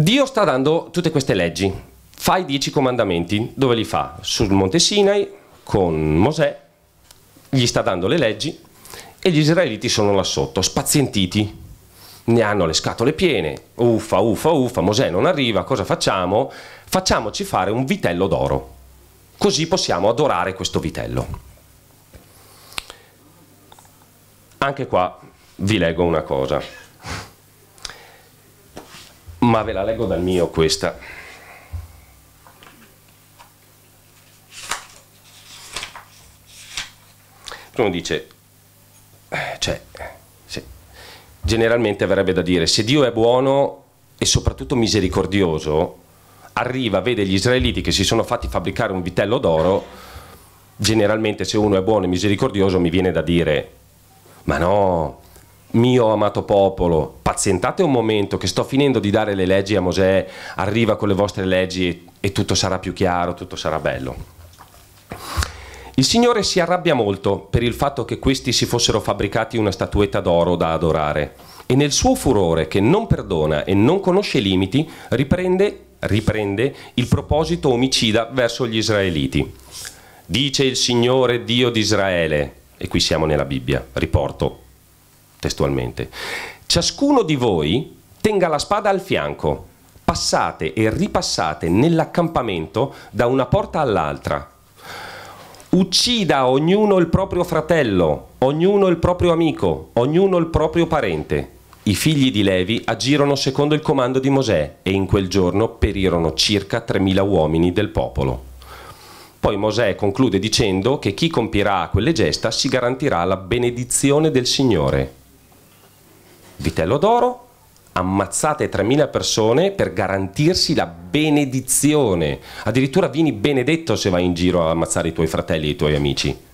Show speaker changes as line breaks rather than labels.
Dio sta dando tutte queste leggi, fa i dieci comandamenti, dove li fa? Sul monte Sinai, con Mosè, gli sta dando le leggi e gli israeliti sono là sotto, spazientiti, ne hanno le scatole piene, uffa, uffa, uffa, Mosè non arriva, cosa facciamo? Facciamoci fare un vitello d'oro, così possiamo adorare questo vitello. Anche qua vi leggo una cosa ma ve la leggo dal mio questa. Uno dice, cioè, sì. generalmente verrebbe da dire, se Dio è buono e soprattutto misericordioso, arriva, vede gli israeliti che si sono fatti fabbricare un vitello d'oro, generalmente se uno è buono e misericordioso mi viene da dire, ma no, mio amato popolo, pazientate un momento che sto finendo di dare le leggi a Mosè, arriva con le vostre leggi e tutto sarà più chiaro, tutto sarà bello. Il Signore si arrabbia molto per il fatto che questi si fossero fabbricati una statuetta d'oro da adorare e nel suo furore che non perdona e non conosce limiti riprende, riprende il proposito omicida verso gli israeliti. Dice il Signore Dio di Israele, e qui siamo nella Bibbia, riporto, testualmente, ciascuno di voi tenga la spada al fianco, passate e ripassate nell'accampamento da una porta all'altra. Uccida ognuno il proprio fratello, ognuno il proprio amico, ognuno il proprio parente. I figli di Levi agirono secondo il comando di Mosè e in quel giorno perirono circa 3.000 uomini del popolo. Poi Mosè conclude dicendo che chi compirà quelle gesta si garantirà la benedizione del Signore. Vitello d'oro, ammazzate 3.000 persone per garantirsi la benedizione. Addirittura vieni benedetto se vai in giro a ammazzare i tuoi fratelli e i tuoi amici.